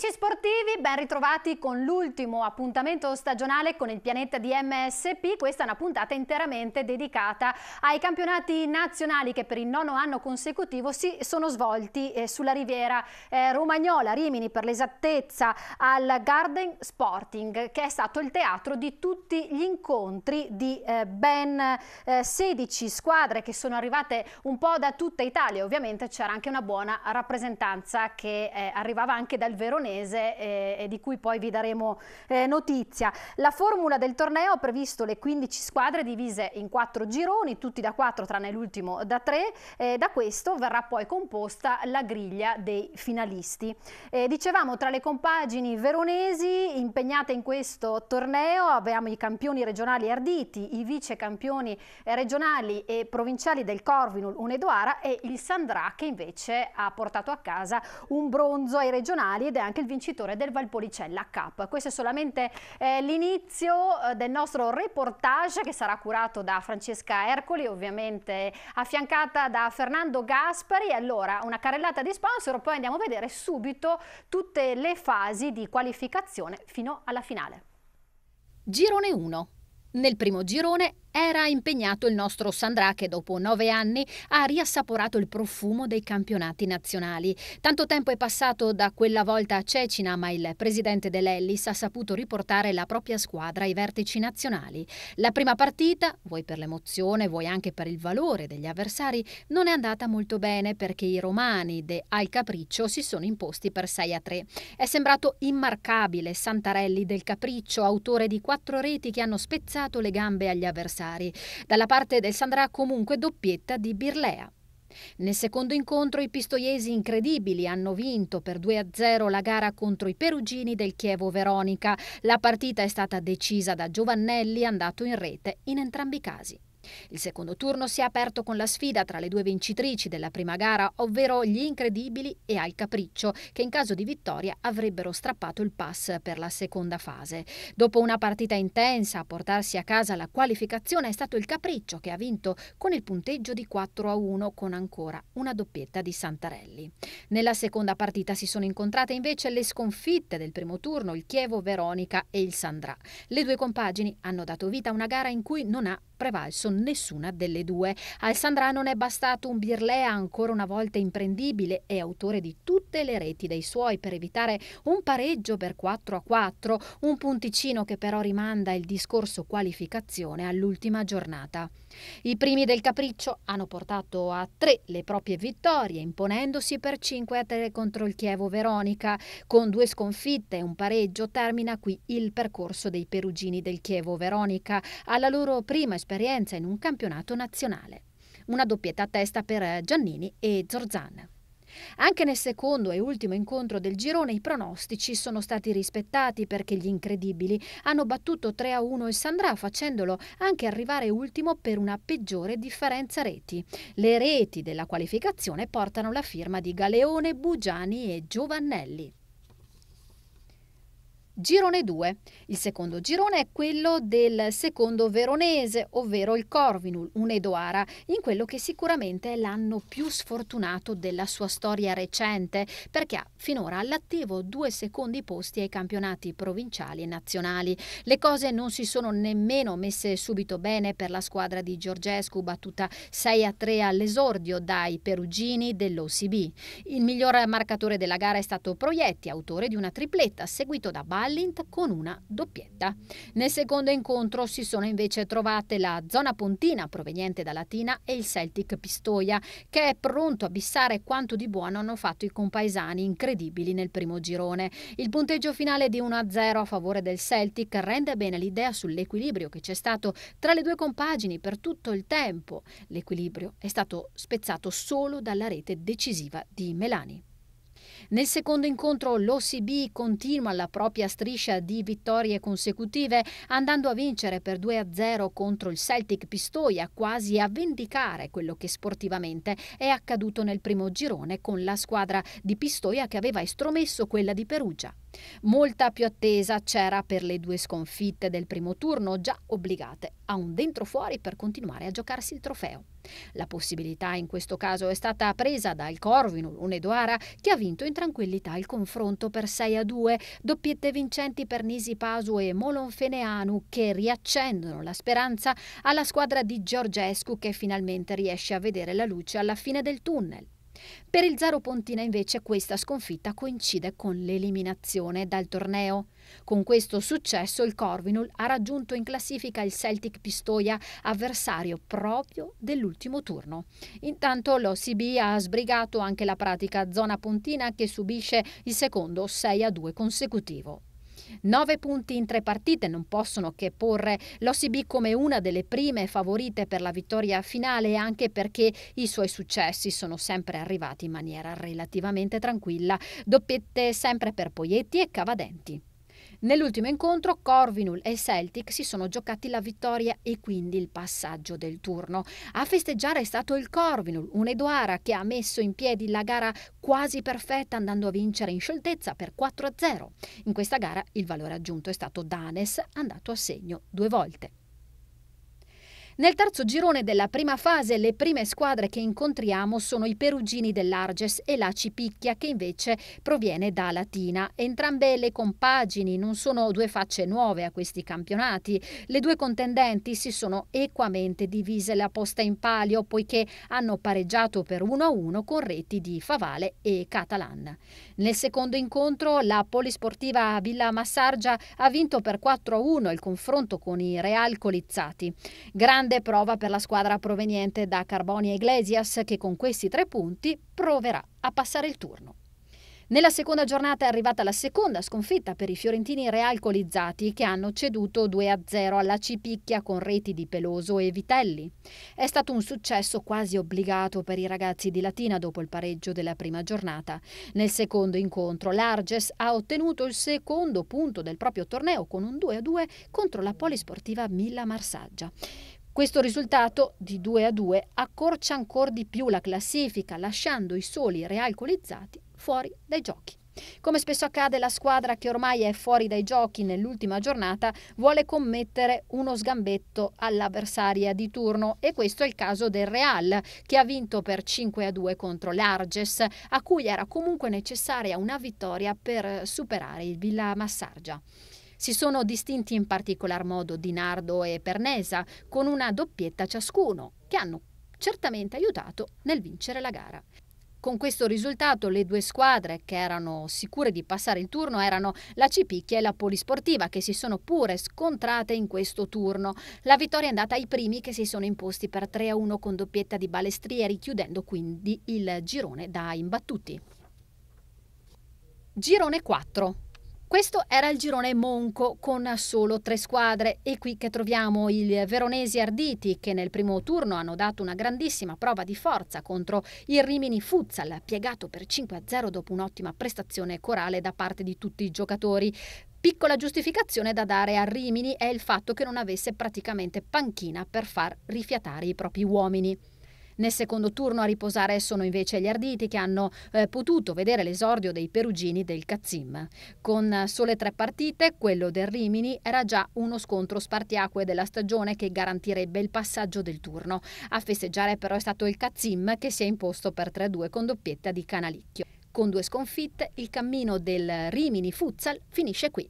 Amici sportivi, ben ritrovati con l'ultimo appuntamento stagionale con il pianeta di MSP. Questa è una puntata interamente dedicata ai campionati nazionali che per il nono anno consecutivo si sono svolti eh, sulla riviera eh, romagnola, Rimini per l'esattezza, al Garden Sporting, che è stato il teatro di tutti gli incontri di eh, ben 16 squadre che sono arrivate un po' da tutta Italia. Ovviamente c'era anche una buona rappresentanza che arrivava anche dal Verone Cremonese eh, di cui poi vi daremo eh, notizia. La formula del torneo ha previsto le 15 squadre divise in quattro gironi, tutti da quattro tranne l'ultimo da tre. eh, da questo verrà poi composta la griglia dei finalisti. Eh, dicevamo tra le compagini veronesi impegnate in questo torneo abbiamo i campioni regionali arditi, i vice campioni eh, regionali e provinciali del Corvinul Unedoara e il Sandra che invece ha portato a casa un bronzo ai regionali ed è anche anche il vincitore del Valpolicella Cup. Questo è solamente eh, l'inizio eh, del nostro reportage che sarà curato da Francesca Ercoli, ovviamente affiancata da Fernando Gaspari. Allora, una carrellata di sponsor, poi andiamo a vedere subito tutte le fasi di qualificazione fino alla finale. Girone 1. Nel primo girone era impegnato il nostro Sandra che dopo nove anni ha riassaporato il profumo dei campionati nazionali. Tanto tempo è passato da quella volta a Cecina, ma il presidente dell'Ellis ha saputo riportare la propria squadra ai vertici nazionali. La prima partita, vuoi per l'emozione, vuoi anche per il valore degli avversari, non è andata molto bene perché i romani de Al Capriccio si sono imposti per 6 a 3. È sembrato immarcabile Santarelli del Capriccio, autore di quattro reti che hanno spezzato le gambe agli avversari avversari. Dalla parte del Sandra comunque doppietta di Birlea. Nel secondo incontro i pistoiesi incredibili hanno vinto per 2-0 la gara contro i perugini del Chievo Veronica. La partita è stata decisa da Giovannelli andato in rete in entrambi i casi. Il secondo turno si è aperto con la sfida tra le due vincitrici della prima gara, ovvero gli Incredibili e Al Capriccio, che in caso di vittoria avrebbero strappato il pass per la seconda fase. Dopo una partita intensa a portarsi a casa la qualificazione è stato il Capriccio che ha vinto con il punteggio di 4 a 1 con ancora una doppietta di Santarelli. Nella seconda partita si sono incontrate invece le sconfitte del primo turno, il Chievo Veronica e il Sandrà. Le due compagini hanno dato vita a una gara in cui non ha prevalso nessuna delle due. Al Sandrano non è bastato un Birlea ancora una volta imprendibile e autore di tutte le reti dei suoi per evitare un pareggio per 4 a 4, un punticino che però rimanda il discorso qualificazione all'ultima giornata. I primi del Capriccio hanno portato a tre le proprie vittorie, imponendosi per 5 a 3 contro il Chievo Veronica. Con due sconfitte e un pareggio termina qui il percorso dei perugini del Chievo Veronica alla loro prima esperienza in un campionato nazionale. Una doppietta a testa per Giannini e Zorzan. Anche nel secondo e ultimo incontro del girone i pronostici sono stati rispettati perché gli incredibili hanno battuto 3-1 il Sandra facendolo anche arrivare ultimo per una peggiore differenza reti. Le reti della qualificazione portano la firma di Galeone, Bugiani e Giovannelli. Girone 2. Il secondo girone è quello del secondo veronese, ovvero il Corvinul, un Edoara, in quello che sicuramente è l'anno più sfortunato della sua storia recente, perché ha finora all'attivo due secondi posti ai campionati provinciali e nazionali. Le cose non si sono nemmeno messe subito bene per la squadra di Giorgescu, battuta 6 a 3 all'esordio dai perugini dell'OCB. Il miglior marcatore della gara è stato Proietti, autore di una tripletta, seguito da Bal Tallinn con una doppietta. Nel secondo incontro si sono invece trovate la zona pontina proveniente da Latina e il Celtic Pistoia, che è pronto a bissare quanto di buono hanno fatto i compaesani incredibili nel primo girone. Il punteggio finale di 1-0 a favore del Celtic rende bene l'idea sull'equilibrio che c'è stato tra le due compagini per tutto il tempo. L'equilibrio è stato spezzato solo dalla rete decisiva di Melani. Nel secondo incontro l'OCB continua la propria striscia di vittorie consecutive andando a vincere per 2-0 contro il Celtic Pistoia quasi a vendicare quello che sportivamente è accaduto nel primo girone con la squadra di Pistoia che aveva estromesso quella di Perugia. Molta più attesa c'era per le due sconfitte del primo turno, già obbligate a un dentro fuori per continuare a giocarsi il trofeo. La possibilità in questo caso è stata presa dal Corvino Lunedoara che ha vinto in tranquillità il confronto per 6 a 2, doppiette vincenti per Nisi Pasu e Molonfeneanu che riaccendono la speranza alla squadra di Giorgescu che finalmente riesce a vedere la luce alla fine del tunnel. Per il Zaro Pontina invece questa sconfitta coincide con l'eliminazione dal torneo. Con questo successo il Corvinul ha raggiunto in classifica il Celtic Pistoia, avversario proprio dell'ultimo turno. Intanto l'OCB ha sbrigato anche la pratica zona pontina che subisce il secondo 6 2 consecutivo. Nove punti in tre partite non possono che porre l'OCB come una delle prime favorite per la vittoria finale anche perché i suoi successi sono sempre arrivati in maniera relativamente tranquilla. Doppiette sempre per Poietti e Cavadenti. Nell'ultimo incontro Corvinul e Celtic si sono giocati la vittoria e quindi il passaggio del turno. A festeggiare è stato il Corvinul, un Edoara che ha messo in piedi la gara quasi perfetta andando a vincere in scioltezza per 4-0. In questa gara il valore aggiunto è stato Danes, andato a segno due volte. Nel terzo girone della prima fase le prime squadre che incontriamo sono i perugini dell'Arges e la Cipicchia che invece proviene da Latina. Entrambe le compagini non sono due facce nuove a questi campionati. Le due contendenti si sono equamente divise la posta in palio poiché hanno pareggiato per 1-1 con reti di Favale e Catalan. Nel secondo incontro la polisportiva Villa Massargia ha vinto per 4-1 il confronto con i Real Colizzati. Grande grande prova per la squadra proveniente da Carbonia Iglesias che con questi tre punti proverà a passare il turno. Nella seconda giornata è arrivata la seconda sconfitta per i fiorentini realcolizzati che hanno ceduto 2-0 alla Cipicchia con reti di Peloso e Vitelli. È stato un successo quasi obbligato per i ragazzi di Latina dopo il pareggio della prima giornata. Nel secondo incontro l'Arges ha ottenuto il secondo punto del proprio torneo con un 2-2 contro la polisportiva Milla Marsaggia. Questo risultato di 2 a 2 accorcia ancora di più la classifica, lasciando i soli realcolizzati fuori dai giochi. Come spesso accade, la squadra che ormai è fuori dai giochi nell'ultima giornata vuole commettere uno sgambetto all'avversaria di turno e questo è il caso del Real, che ha vinto per 5 a 2 contro l'Arges, a cui era comunque necessaria una vittoria per superare il Villa Massargia. Si sono distinti in particolar modo Di Nardo e Pernesa, con una doppietta ciascuno, che hanno certamente aiutato nel vincere la gara. Con questo risultato le due squadre che erano sicure di passare il turno erano la Cipicchia e la Polisportiva che si sono pure scontrate in questo turno. La vittoria è andata ai primi che si sono imposti per 3-1 con doppietta di Balestrieri chiudendo quindi il girone da imbattuti. Girone 4 questo era il girone Monco con solo tre squadre. e qui che troviamo il Veronesi Arditi che nel primo turno hanno dato una grandissima prova di forza contro il Rimini Futsal, piegato per 5-0 dopo un'ottima prestazione corale da parte di tutti i giocatori. Piccola giustificazione da dare a Rimini è il fatto che non avesse praticamente panchina per far rifiatare i propri uomini. Nel secondo turno a riposare sono invece gli arditi che hanno eh, potuto vedere l'esordio dei perugini del Cazzim. Con sole tre partite, quello del Rimini era già uno scontro spartiacque della stagione che garantirebbe il passaggio del turno. A festeggiare però è stato il Cazzim che si è imposto per 3-2 con doppietta di Canalicchio. Con due sconfitte, il cammino del Rimini Futsal finisce qui.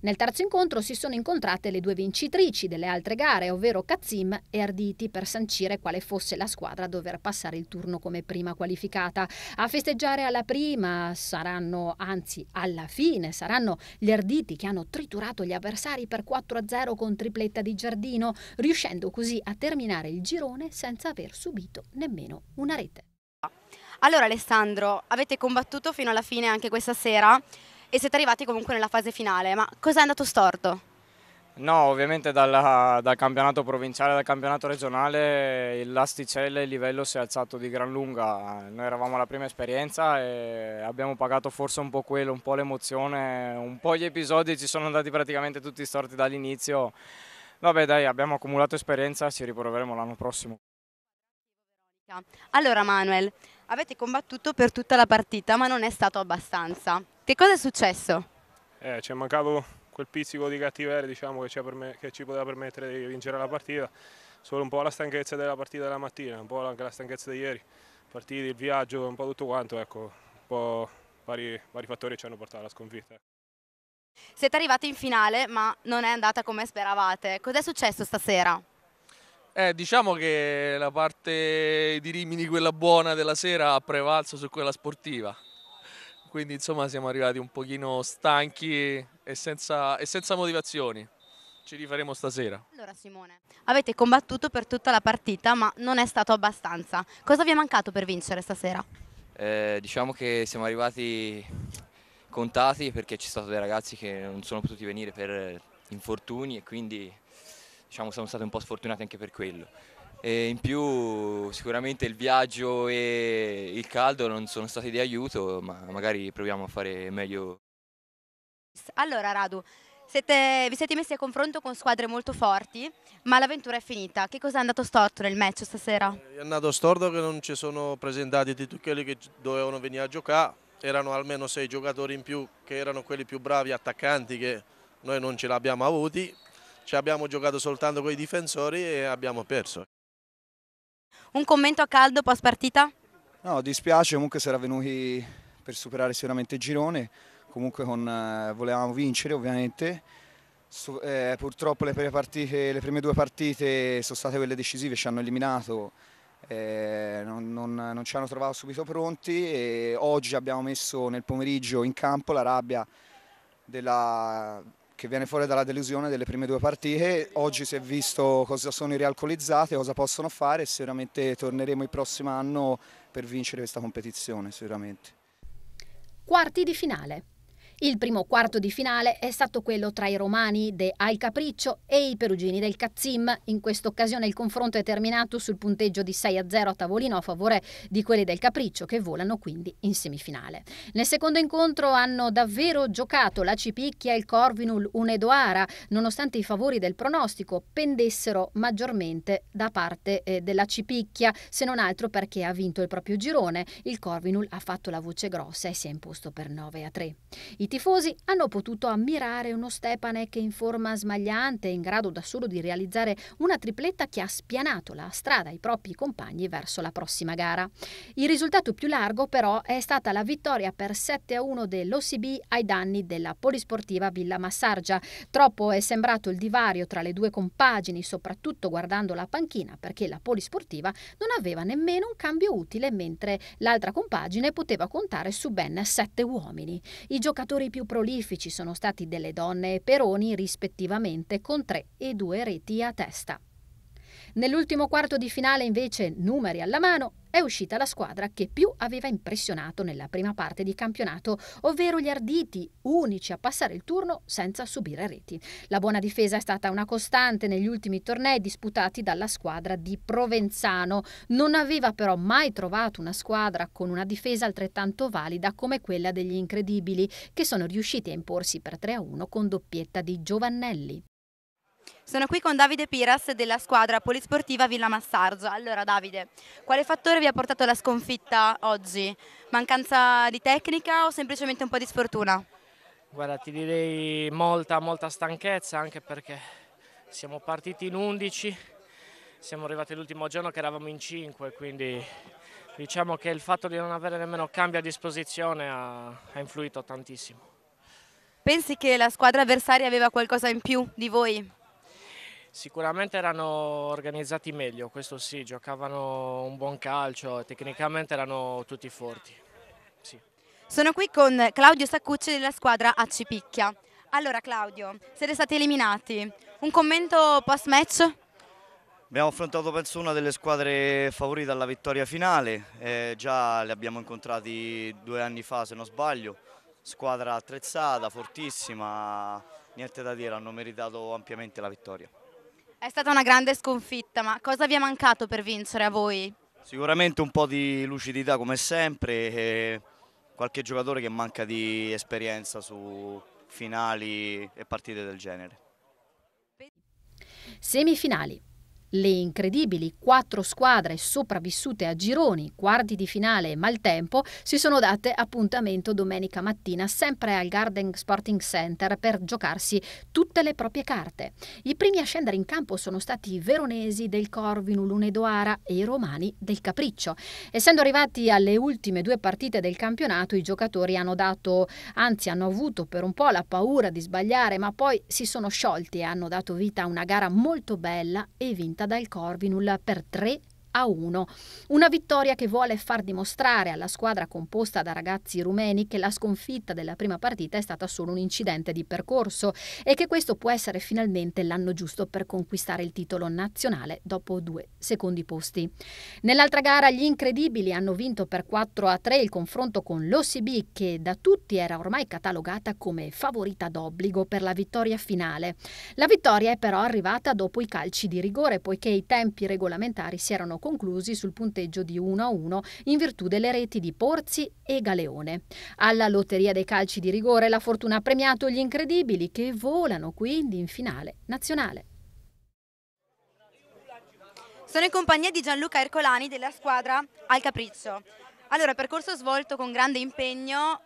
Nel terzo incontro si sono incontrate le due vincitrici delle altre gare, ovvero Kazim e Arditi, per sancire quale fosse la squadra a dover passare il turno come prima qualificata. A festeggiare alla prima saranno, anzi alla fine, saranno gli Arditi che hanno triturato gli avversari per 4-0 con tripletta di Giardino, riuscendo così a terminare il girone senza aver subito nemmeno una rete. Allora Alessandro, avete combattuto fino alla fine anche questa sera, e siete arrivati comunque nella fase finale, ma cosa è andato storto? No, ovviamente dalla, dal campionato provinciale dal campionato regionale l'asticella e il livello si è alzato di gran lunga. Noi eravamo alla prima esperienza e abbiamo pagato forse un po' quello, un po' l'emozione, un po' gli episodi ci sono andati praticamente tutti storti dall'inizio. Vabbè dai, abbiamo accumulato esperienza, ci riproveremo l'anno prossimo. Allora Manuel, avete combattuto per tutta la partita ma non è stato abbastanza. Che cosa è successo? Eh, ci è mancato quel pizzico di cattiveria diciamo, che, ci che, ci poteva permettere di vincere la partita, solo un po' la stanchezza della partita della mattina, un po' anche la stanchezza di ieri, partiti, il viaggio, un po' tutto quanto, ecco, un po' vari, vari fattori ci hanno portato alla sconfitta. Ecco. Siete arrivati in finale ma non è andata come speravate, cos'è successo stasera? Eh, diciamo che la parte di Rimini, quella buona della sera, ha prevalso su quella sportiva quindi insomma siamo arrivati un pochino stanchi e senza, e senza motivazioni. Ci rifaremo stasera. Allora Simone, avete combattuto per tutta la partita ma non è stato abbastanza. Cosa vi è mancato per vincere stasera? Eh, diciamo che siamo arrivati contati perché ci sono stati dei ragazzi che non sono potuti venire per infortuni e quindi diciamo, siamo stati un po' sfortunati anche per quello e in più sicuramente il viaggio e il caldo non sono stati di aiuto, ma magari proviamo a fare meglio. Allora Radu, siete, vi siete messi a confronto con squadre molto forti, ma l'avventura è finita. Che cosa è andato storto nel match stasera? Eh, è andato storto che non ci sono presentati tutti quelli che dovevano venire a giocare, erano almeno sei giocatori in più che erano quelli più bravi attaccanti che noi non ce l'abbiamo avuti, ci abbiamo giocato soltanto con i difensori e abbiamo perso. Un commento a caldo post partita? No, dispiace, comunque si era venuti per superare sicuramente il girone, comunque con, eh, volevamo vincere ovviamente. So, eh, purtroppo le prime, partite, le prime, due partite sono state quelle decisive, ci hanno eliminato, eh, non, non, non, ci hanno trovato subito pronti e oggi abbiamo messo nel pomeriggio in campo la rabbia della che viene fuori dalla delusione delle prime due partite. Oggi si è visto cosa sono i realcolizzati, cosa possono fare e sicuramente torneremo il prossimo anno per vincere questa competizione, sicuramente. Quarti di finale. Il primo quarto di finale è stato quello tra i romani de Al Capriccio e i perugini del Cazzim. In questa occasione il confronto è terminato sul punteggio di 6 a 0 a tavolino a favore di quelli del Capriccio che volano quindi in semifinale. Nel secondo incontro hanno davvero giocato la Cipicchia e il Corvinul Unedoara, nonostante i favori del pronostico pendessero maggiormente da parte eh, della Cipicchia, se non altro perché ha vinto il proprio girone. Il Corvinul ha fatto la voce grossa e si è imposto per 9 a 3. I tifosi hanno potuto ammirare uno Stepanek in forma smagliante, in grado da solo di realizzare una tripletta che ha spianato la strada ai propri compagni verso la prossima gara. Il risultato più largo però è stata la vittoria per 7-1 dell'OCB ai danni della polisportiva Villa Massargia. Troppo è sembrato il divario tra le due compagini, soprattutto guardando la panchina, perché la polisportiva non aveva nemmeno un cambio utile, mentre l'altra compagine poteva contare su ben sette uomini. I giocatori giocatori più prolifici sono stati delle donne e Peroni rispettivamente con tre e due reti a testa. Nell'ultimo quarto di finale invece, numeri alla mano, è uscita la squadra che più aveva impressionato nella prima parte di campionato, ovvero gli Arditi, unici a passare il turno senza subire reti. La buona difesa è stata una costante negli ultimi tornei disputati dalla squadra di Provenzano. Non aveva però mai trovato una squadra con una difesa altrettanto valida come quella degli Incredibili, che sono riusciti a imporsi per 3-1 con doppietta di Giovannelli. Sono qui con Davide Piras della squadra polisportiva Villa Massarzo. Allora Davide, quale fattore vi ha portato alla sconfitta oggi? Mancanza di tecnica o semplicemente un po' di sfortuna? Guarda, ti direi molta, molta stanchezza anche perché siamo partiti in 11, siamo arrivati l'ultimo giorno che eravamo in 5, quindi diciamo che il fatto di non avere nemmeno cambio a disposizione ha, ha influito tantissimo. Pensi che la squadra avversaria aveva qualcosa in più di voi? Sicuramente erano organizzati meglio, questo sì, giocavano un buon calcio, tecnicamente erano tutti forti. Sì. Sono qui con Claudio Saccucci della squadra AC Picchia. Allora Claudio, siete stati eliminati, un commento post match? Abbiamo affrontato penso una delle squadre favorite alla vittoria finale, eh, già le abbiamo incontrati due anni fa se non sbaglio, squadra attrezzata, fortissima, niente da dire, hanno meritato ampiamente la vittoria. È stata una grande sconfitta, ma cosa vi è mancato per vincere a voi? Sicuramente un po' di lucidità come sempre, e qualche giocatore che manca di esperienza su finali e partite del genere. Semifinali. Le incredibili quattro squadre sopravvissute a gironi, quarti di finale e maltempo si sono date appuntamento domenica mattina sempre al Garden Sporting Center per giocarsi tutte le proprie carte. I primi a scendere in campo sono stati i veronesi del Corvinu Lunedoara e i romani del Capriccio. Essendo arrivati alle ultime due partite del campionato i giocatori hanno dato, anzi hanno avuto per un po' la paura di sbagliare ma poi si sono sciolti e hanno dato vita a una gara molto bella e vinta dal Corvinul per tre a 1. Una vittoria che vuole far dimostrare alla squadra composta da ragazzi rumeni che la sconfitta della prima partita è stata solo un incidente di percorso e che questo può essere finalmente l'anno giusto per conquistare il titolo nazionale dopo due secondi posti. Nell'altra gara gli incredibili hanno vinto per 4 a 3 il confronto con l'OCB che da tutti era ormai catalogata come favorita d'obbligo per la vittoria finale. La vittoria è però arrivata dopo i calci di rigore poiché i tempi regolamentari si erano conclusi sul punteggio di 1-1 in virtù delle reti di Porzi e Galeone. Alla lotteria dei calci di rigore la fortuna ha premiato gli incredibili che volano quindi in finale nazionale. Sono in compagnia di Gianluca Ercolani della squadra Al Capriccio. Allora, percorso svolto con grande impegno,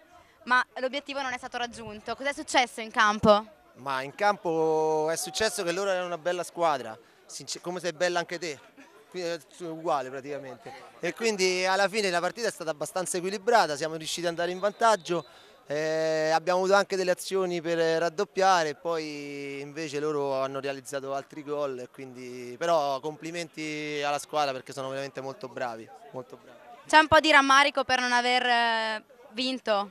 ma l'obiettivo non è stato raggiunto. Cos'è successo in campo? Ma in campo è successo che loro erano una bella squadra, come sei bella anche te. Eh, uguale praticamente e quindi alla fine la partita è stata abbastanza equilibrata, siamo riusciti ad andare in vantaggio, eh, abbiamo avuto anche delle azioni per raddoppiare, poi invece loro hanno realizzato altri gol, quindi... però complimenti alla squadra perché sono veramente molto bravi. Molto bravi. C'è un po' di rammarico per non aver eh, vinto?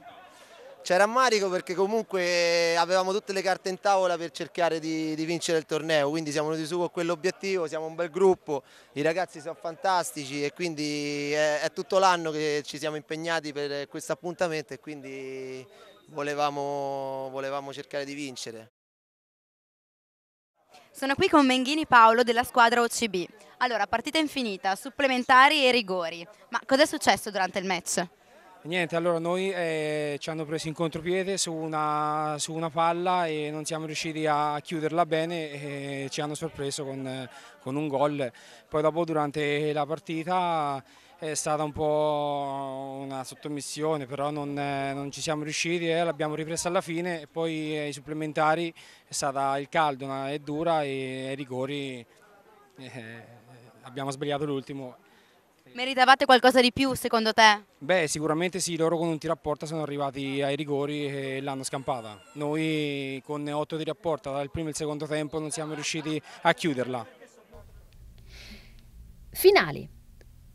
C'è rammarico perché comunque avevamo tutte le carte in tavola per cercare di, di vincere il torneo, quindi siamo venuti su con quell'obiettivo, siamo un bel gruppo, i ragazzi sono fantastici e quindi è, è tutto l'anno che ci siamo impegnati per questo appuntamento e quindi volevamo, volevamo cercare di vincere. Sono qui con Menghini Paolo della squadra OCB. Allora, partita infinita, supplementari e rigori. Ma cosa è successo durante il match? Niente, allora noi eh, ci hanno preso in contropiede su una, su una, palla e non siamo riusciti a chiuderla bene e eh, ci hanno sorpreso con, con un gol. Poi dopo durante la partita è stata un po' una sottomissione, però non, eh, non ci siamo riusciti, eh, l'abbiamo ripresa alla fine e poi ai eh, supplementari è stata il caldo, una è dura e ai rigori eh, abbiamo sbagliato l'ultimo Meritavate qualcosa di più secondo te? Beh sicuramente sì, loro con un tiro a porta sono arrivati ai rigori e l'hanno scampata. Noi con otto tiri a porta dal primo e il secondo tempo non siamo riusciti a chiuderla. Finali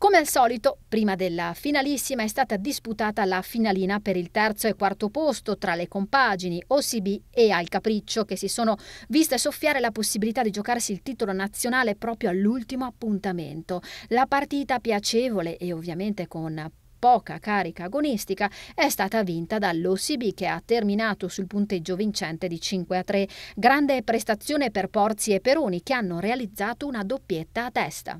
come al solito, prima della finalissima è stata disputata la finalina per il terzo e quarto posto tra le compagini OCB e Al Capriccio che si sono viste soffiare la possibilità di giocarsi il titolo nazionale proprio all'ultimo appuntamento. La partita piacevole e ovviamente con poca carica agonistica è stata vinta dall'OCB che ha terminato sul punteggio vincente di 5 a 3. Grande prestazione per Porzi e Peroni che hanno realizzato una doppietta a testa.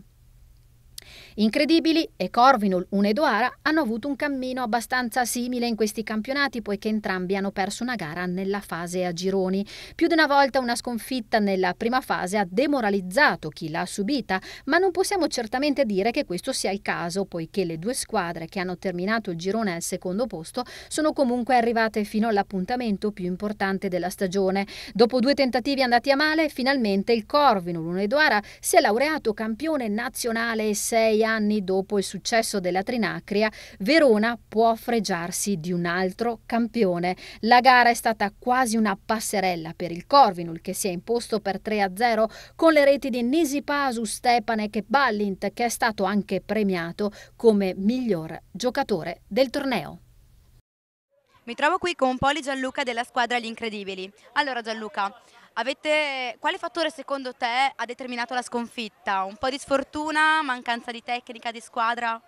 Incredibili e Corvinul Unedoara hanno avuto un cammino abbastanza simile in questi campionati poiché entrambi hanno perso una gara nella fase a gironi. Più di una volta una sconfitta nella prima fase ha demoralizzato chi l'ha subita, ma non possiamo certamente dire che questo sia il caso poiché le due squadre che hanno terminato il girone al secondo posto sono comunque arrivate fino all'appuntamento più importante della stagione. Dopo due tentativi andati a male, finalmente il Corvinul Unedoara si è laureato campione nazionale e sei anni dopo il successo della Trinacria, Verona può fregiarsi di un altro campione. La gara è stata quasi una passerella per il Corvinul che si è imposto per 3-0 con le reti di Nisi Pasu, Stepanek e Ballint che è stato anche premiato come miglior giocatore del torneo. Mi trovo qui con Poli Gianluca della squadra Gli Incredibili. Allora Gianluca, Avete, quale fattore secondo te ha determinato la sconfitta? Un po' di sfortuna, mancanza di tecnica, di squadra?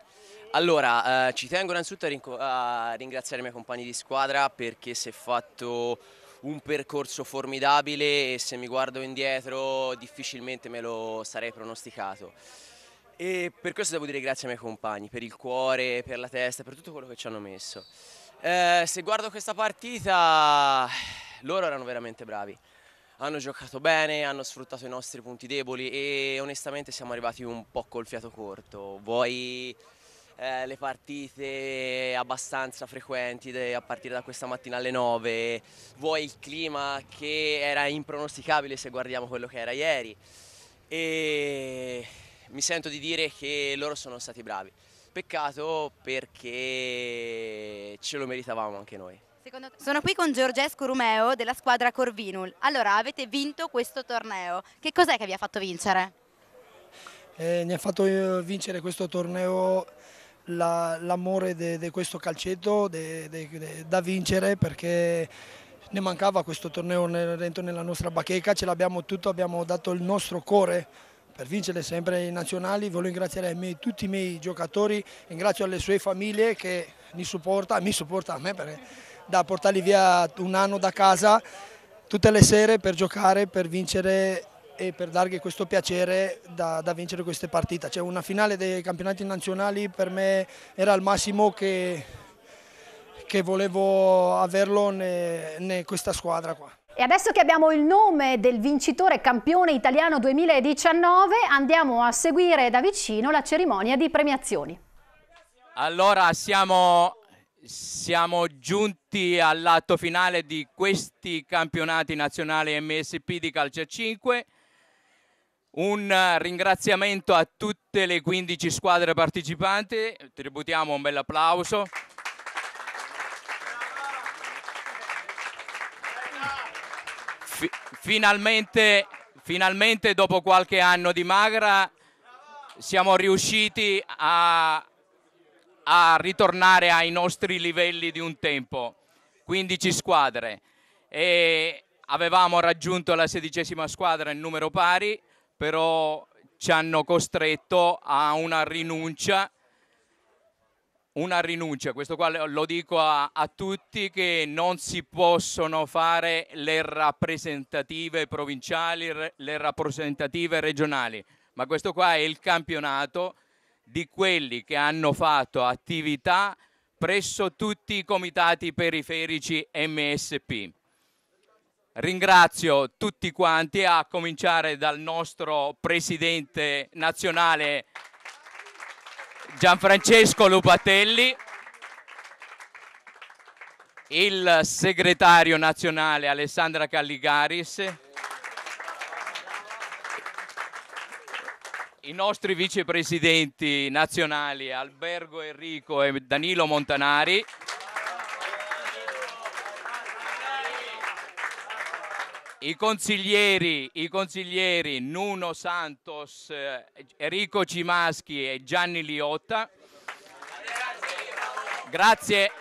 Allora, eh, ci tengo innanzitutto a, a ringraziare i miei compagni di squadra perché si è fatto un percorso formidabile e se mi guardo indietro difficilmente me lo sarei pronosticato. E per questo devo dire grazie ai miei compagni, per il cuore, per la testa, per tutto quello che ci hanno messo. Eh, se guardo questa partita, loro erano veramente bravi hanno giocato bene, hanno sfruttato i nostri punti deboli e onestamente siamo arrivati un po' col fiato corto. Vuoi eh, le partite abbastanza frequenti de, a partire da questa mattina alle 9, vuoi il clima che era impronosticabile se guardiamo quello che era ieri e mi sento di dire che loro sono stati bravi. Peccato perché ce lo meritavamo anche noi. Sono qui con Giorgesco Rumeo della squadra Corvinul. Allora, avete vinto questo torneo. Che cos'è che vi ha fatto vincere? Eh, mi ha fatto eh, vincere questo torneo l'amore di questo calcetto de, de, de, da vincere perché ne mancava questo torneo dentro nella nostra bacheca, ce l'abbiamo tutto, abbiamo dato il nostro cuore per vincere sempre i nazionali. Voglio ringraziare miei, tutti i miei giocatori, ringrazio le sue famiglie che mi supporta, mi supporta a me perché da portarli via un anno da casa tutte le sere per giocare, per vincere e per dargli questo piacere da, da vincere queste partite. Cioè una finale dei campionati nazionali per me era il massimo che, che volevo averlo in questa squadra qua. E adesso che abbiamo il nome del vincitore campione italiano 2019 andiamo a seguire da vicino la cerimonia di premiazioni. Allora siamo siamo giunti all'atto finale di questi campionati nazionali MSP di calcio a 5. Un ringraziamento a tutte le 15 squadre partecipanti, tributiamo un bel applauso. finalmente, finalmente, dopo qualche anno di magra, siamo riusciti a a ritornare ai nostri livelli di un tempo, 15 squadre e avevamo raggiunto la sedicesima squadra in numero pari, però ci hanno costretto a una rinuncia, una rinuncia, questo qua lo dico a, a tutti che non si possono fare le rappresentative provinciali, le rappresentative regionali, ma questo qua è il campionato di quelli che hanno fatto attività presso tutti i comitati periferici MSP. Ringrazio tutti quanti, a cominciare dal nostro presidente nazionale Gianfrancesco Lupatelli, il segretario nazionale Alessandra Calligaris. i nostri vicepresidenti nazionali Albergo Enrico e Danilo Montanari. I consiglieri, i consiglieri Nuno Santos, eh, Enrico Cimaschi e Gianni Liotta. Grazie.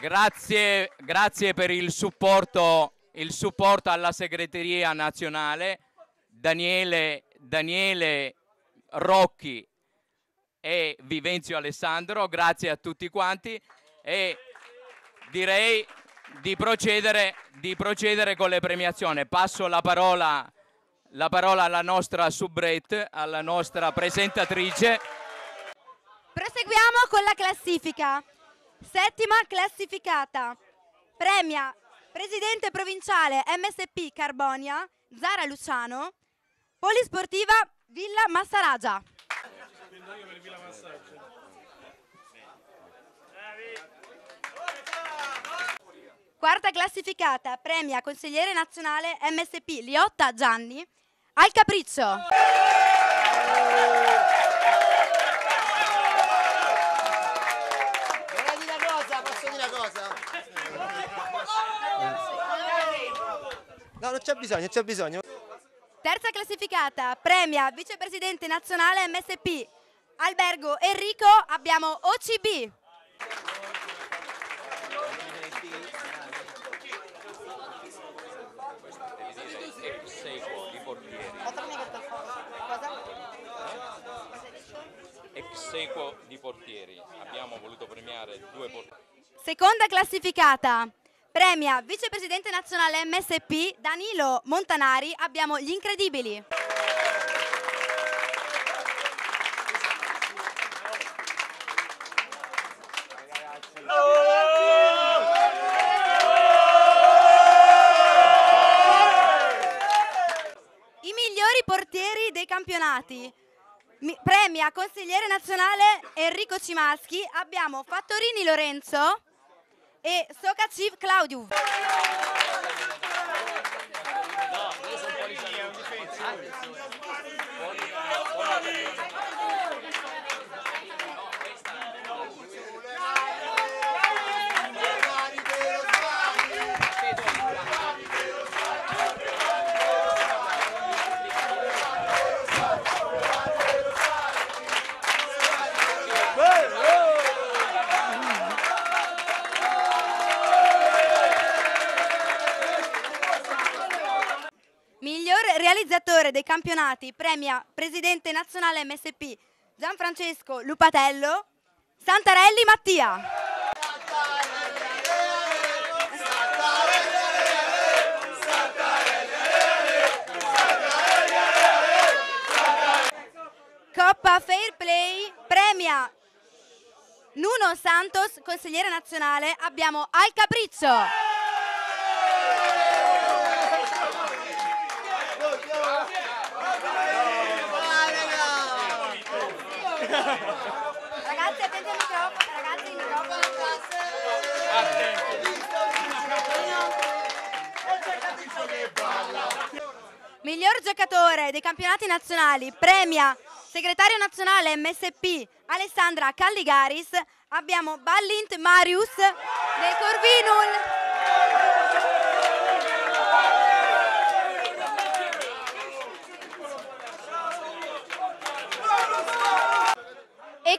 Grazie, grazie per il supporto, il supporto alla segreteria nazionale Daniele, Daniele Rocchi e Vivenzio Alessandro, grazie a tutti quanti e direi di procedere, di procedere con le premiazioni. Passo la parola, la parola alla nostra subrette, alla nostra presentatrice. Proseguiamo con la classifica. Settima classificata. Premia Presidente provinciale MSP Carbonia, Zara Luciano, Polisportiva Villa Massaragia. Quarta classificata, premia consigliere nazionale MSP Liotta Gianni al capriccio. No, non c'è bisogno, non c'è bisogno. Terza classificata, premia vicepresidente nazionale MSP. Albergo Enrico, abbiamo OCB. Exequo di portieri, abbiamo voluto premiare due portieri. Seconda classificata, Premia vicepresidente nazionale MSP Danilo Montanari, abbiamo gli incredibili. I migliori portieri dei campionati. Mi premia consigliere nazionale Enrico Cimaschi, abbiamo Fattorini Lorenzo. e Socativo Cláudio. vincitore dei campionati premia presidente nazionale MSP Gianfrancesco Lupatello Santarelli Mattia. Coppa Fair Play premia Nuno Santos, consigliere nazionale, abbiamo Al Capriccio. Ragazzi, attenti al microfono. Ragazzi, il microfono. Miglior giocatore dei campionati nazionali premia segretario nazionale MSP Alessandra Calligaris. Abbiamo Ballint Marius del Corvinul.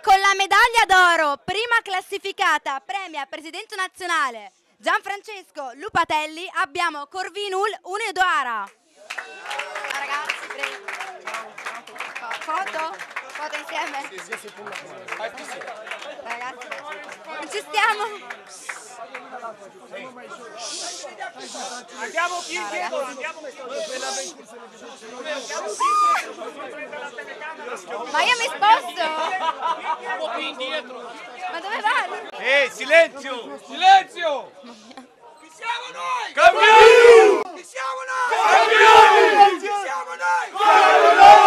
con la medaglia d'oro, prima classificata, premia Presidente Nazionale Gianfrancesco Lupatelli, abbiamo Corvinul Unedoara. Ragazzi, prego. Foto? Foto insieme? Sì, sì, sì. Ragazzi, non ci stiamo. Andiamo chi dietro, andiamo Ma io mi sposto! Andiamo qui indietro! Ma dove vai? Eh, silenzio! Silenzio! Chi siamo noi? Cambiamo! Chi siamo noi? Cambiamo! Chi siamo noi? Cambiamo!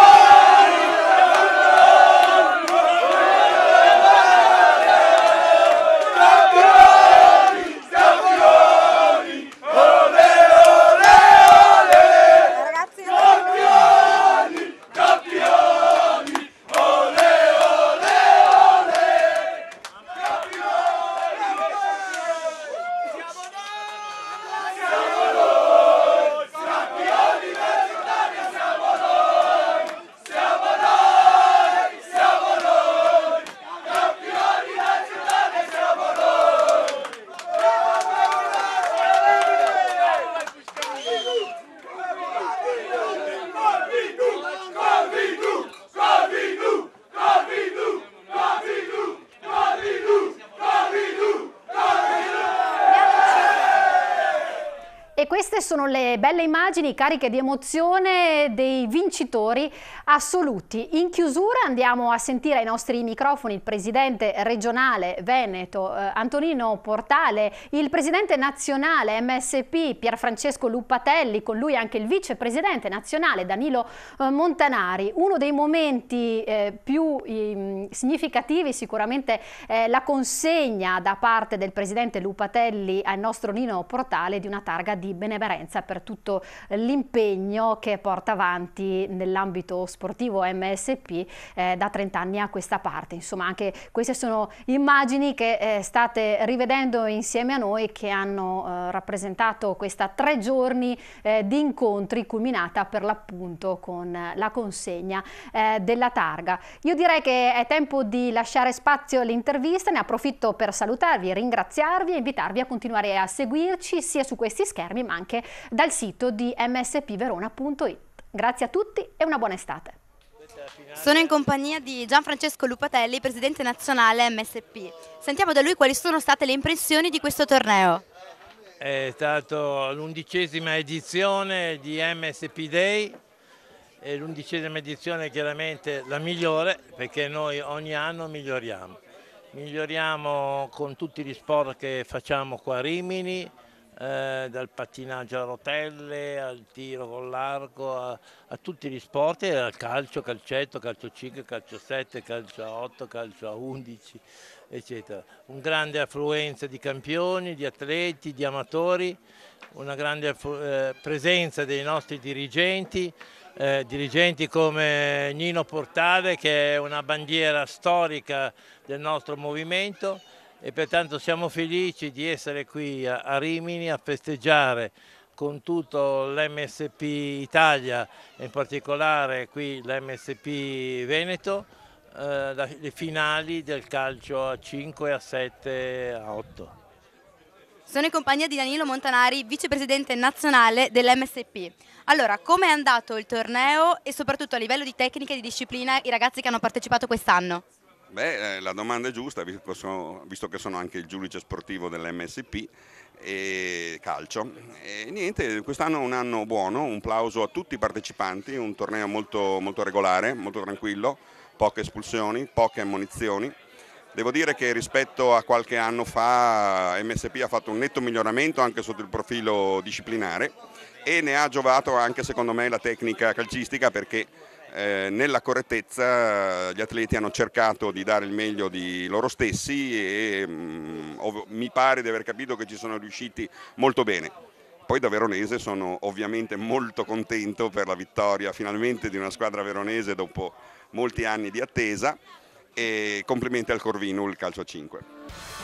le belle immagini cariche di emozione dei vincitori assoluti. In chiusura andiamo a sentire ai nostri microfoni il presidente regionale Veneto eh, Antonino Portale, il presidente nazionale MSP Pierfrancesco Luppatelli, con lui anche il vicepresidente nazionale Danilo eh, Montanari. Uno dei momenti eh, più mm, significativi sicuramente la consegna da parte del presidente Luppatelli al nostro Nino Portale di una targa di benemerenza per tutto eh, l'impegno che porta avanti nell'ambito sportivo sportivo MSP eh, da 30 anni a questa parte. Insomma anche queste sono immagini che eh, state rivedendo insieme a noi che hanno eh, rappresentato questa tre giorni eh, di incontri culminata per l'appunto con la consegna eh, della targa. Io direi che è tempo di lasciare spazio all'intervista, ne approfitto per salutarvi, ringraziarvi e invitarvi a continuare a seguirci sia su questi schermi ma anche dal sito di mspverona.it. Grazie a tutti e una buona estate. Sono in compagnia di Gianfrancesco Lupatelli, presidente nazionale MSP. Sentiamo da lui quali sono state le impressioni di questo torneo. È stata l'undicesima edizione di MSP Day, l'undicesima edizione è chiaramente la migliore perché noi ogni anno miglioriamo. Miglioriamo con tutti gli sport che facciamo qua a Rimini, eh, dal pattinaggio a rotelle al tiro con l'arco, a, a, tutti gli sport, al calcio, calcetto, calcio 5, calcio 7, calcio 8, calcio 11, eccetera. Un grande affluenza di campioni, di atleti, di amatori, una grande eh, presenza dei nostri dirigenti, eh, dirigenti come Nino Portale che è una bandiera storica del nostro movimento e pertanto siamo felici di essere qui a Rimini a festeggiare con tutto l'MSP Italia, in particolare qui l'MSP Veneto, eh, le finali del calcio a 5, a 7, a 8. Sono in compagnia di Danilo Montanari, vicepresidente nazionale dell'MSP. Allora, come è andato il torneo e soprattutto a livello di tecnica e di disciplina i ragazzi che hanno partecipato quest'anno? Beh, eh, la domanda è giusta, visto che sono anche il giudice sportivo dell'MSP e calcio. E niente, quest'anno è un anno buono, un plauso a tutti i partecipanti, un torneo molto, molto regolare, molto tranquillo, poche espulsioni, poche ammonizioni. Devo dire che rispetto a qualche anno fa MSP ha fatto un netto miglioramento anche sotto il profilo disciplinare e ne ha giovato anche secondo me la tecnica calcistica perché eh, nella correttezza gli atleti hanno cercato di dare il meglio di loro stessi e mh, mm, ov- mi pare di aver capito che ci sono riusciti molto bene. Poi da veronese sono ovviamente molto contento per la vittoria finalmente di una squadra veronese dopo molti anni di attesa e complimenti al Corvino il calcio a 5.